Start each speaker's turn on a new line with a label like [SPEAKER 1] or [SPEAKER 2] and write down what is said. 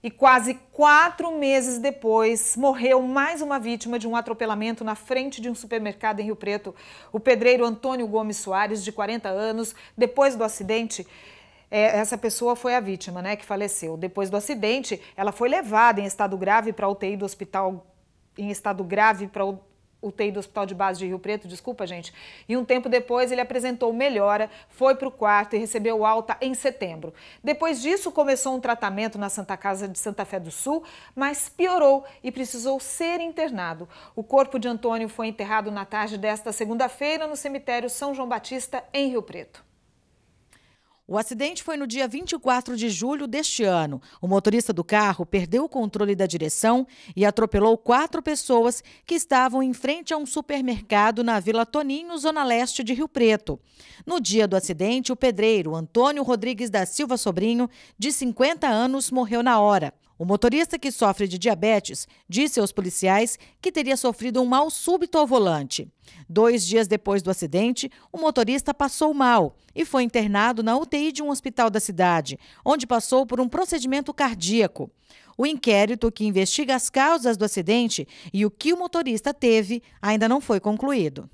[SPEAKER 1] E quase quatro meses depois, morreu mais uma vítima de um atropelamento na frente de um supermercado em Rio Preto. O pedreiro Antônio Gomes Soares, de 40 anos, depois do acidente, é, essa pessoa foi a vítima, né, que faleceu. Depois do acidente, ela foi levada em estado grave para UTI do hospital em estado grave para UTI do Hospital de Base de Rio Preto, desculpa, gente. E um tempo depois ele apresentou melhora, foi para o quarto e recebeu alta em setembro. Depois disso, começou um tratamento na Santa Casa de Santa Fé do Sul, mas piorou e precisou ser internado. O corpo de Antônio foi enterrado na tarde desta segunda-feira no cemitério São João Batista, em Rio Preto.
[SPEAKER 2] O acidente foi no dia 24 de julho deste ano. O motorista do carro perdeu o controle da direção e atropelou quatro pessoas que estavam em frente a um supermercado na Vila Toninho, zona leste de Rio Preto. No dia do acidente, o pedreiro Antônio Rodrigues da Silva Sobrinho, de 50 anos, morreu na hora. O motorista que sofre de diabetes disse aos policiais que teria sofrido um mal súbito ao volante. Dois dias depois do acidente, o motorista passou mal e foi internado na UTI UTI de um hospital da cidade, onde passou por um procedimento cardíaco. O inquérito que investiga as causas do acidente e o que o motorista teve ainda não foi concluído.